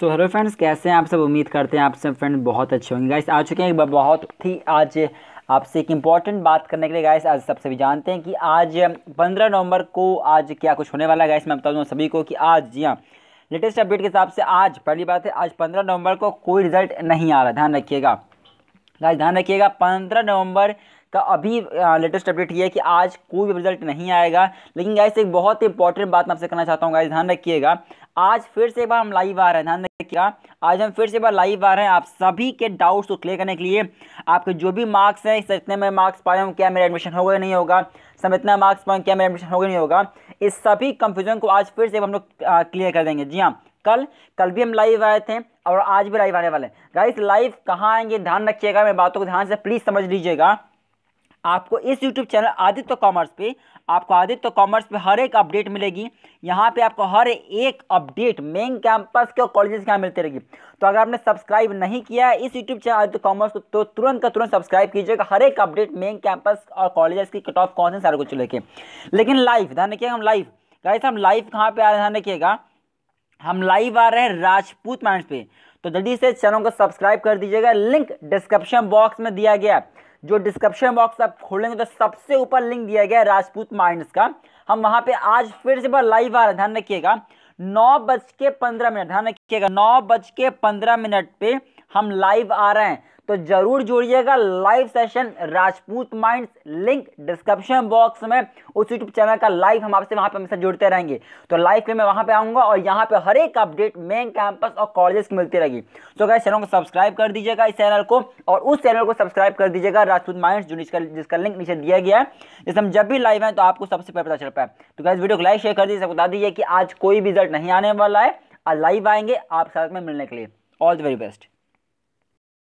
so hello friends कैसे हैं आप सब उम्मीद करते हैं आप सब फ्रेंड बहुत अच्छे होंगे गाइस आ चुके हैं एक बहुत ही आज आपसे एक इम्पॉर्टेंट बात करने के लिए गाइस आज सब सभी जानते हैं कि आज 15 नवंबर को आज क्या कुछ होने वाला है गाइस मैं बता दूँ सभी को कि आज जी हाँ लेटेस्ट अपडेट के हिसाब से आज पहली बात है आज पंद्रह नवंबर को कोई रिजल्ट नहीं आ रहा ध्यान रखिएगा गाइस ध्यान रखिएगा पंद्रह नवंबर का तो अभी लेटेस्ट अपडेट ये है कि आज कोई भी रिजल्ट नहीं आएगा लेकिन गाइस एक बहुत ही इंपॉर्टेंट बात मैं आपसे करना चाहता हूँ गाइस ध्यान रखिएगा आज फिर से एक बार हम लाइव आ रहे हैं ध्यान रखिएगा आज हम फिर से एक बार लाइव आ रहे हैं आप सभी के डाउट्स को क्लियर करने के लिए आपके जो भी मार्क्स हैं इतने में मार्क्स पाए हूँ क्या मेरा एडमिशन होगा या नहीं होगा सब इतना मार्क्स पाए क्या मेरा एडमिशन होगा नहीं होगा इस सभी कंफ्यूज़न को आज फिर से हम लोग क्लियर कर देंगे जी हाँ कल कल भी हम लाइव आए थे और आज भी लाइव आने वाले हैं गाइस लाइव कहाँ आएंगे ध्यान रखिएगा मैं बातों को ध्यान से प्लीज़ समझ लीजिएगा आपको इस YouTube चैनल आदित्य कॉमर्स पे आपको आदित्य कॉमर्स पे हर एक अपडेट मिलेगी यहाँ पे आपको हर एक अपडेट मेन कैंपस के और कॉलेजेस के यहाँ मिलती रहेगी तो अगर आपने सब्सक्राइब नहीं किया है इस YouTube चैनल आदित्य कॉमर्स को तो तुरंत का तुरंत सब्सक्राइब कीजिएगा हर एक अपडेट मेन कैंपस और कॉलेजेस की कट ऑफ कौन से सारे कुछ लेके लेकिन लाइव ध्यान रखिएगा हम लाइव गाइस हम लाइव कहाँ पर आ रहे ध्यान रखिएगा हम लाइव आ रहे हैं राजपूत माइंड पे तो जल्दी से चैनल को सब्सक्राइब कर दीजिएगा लिंक डिस्क्रिप्शन बॉक्स में दिया गया है जो डिस्क्रिप्शन बॉक्स आप खोलेंगे तो सबसे ऊपर लिंक दिया गया है राजपूत माइंड का हम वहां पे आज फिर से बार लाइव आ रहे ध्यान रखिएगा नौ बज के पंद्रह मिनट ध्यान रखिएगा नौ बज के पंद्रह मिनट पे हम लाइव आ रहे हैं तो जरूर जुड़िएगा live session Rajput minds link description box में उस यूट्यूब चैनल का लाइव हम आपसे वहां पर हमेशा जुड़ते रहेंगे तो लाइव पे मैं वहां पे आऊंगा और यहाँ पे हर एक अपडेट मेन कैंपस और कॉलेजेस की मिलती रहेगी तो क्या चैनल को सब्सक्राइब कर दीजिएगा इस चैनल को और उस चैनल को सब्सक्राइब कर दीजिएगा राजपूत माइंड जो जिसका लिंक नीचे दिया गया है जैसे हम जब भी लाइव आए तो आपको सबसे पहले पता चल पाए तो इस वीडियो को लाइक शेयर कर दीजिए बता दीजिए कि आज कोई रिजल्ट नहीं आने वाला है लाइव आएंगे आप साथ में मिलने के लिए ऑल द वेरी बेस्ट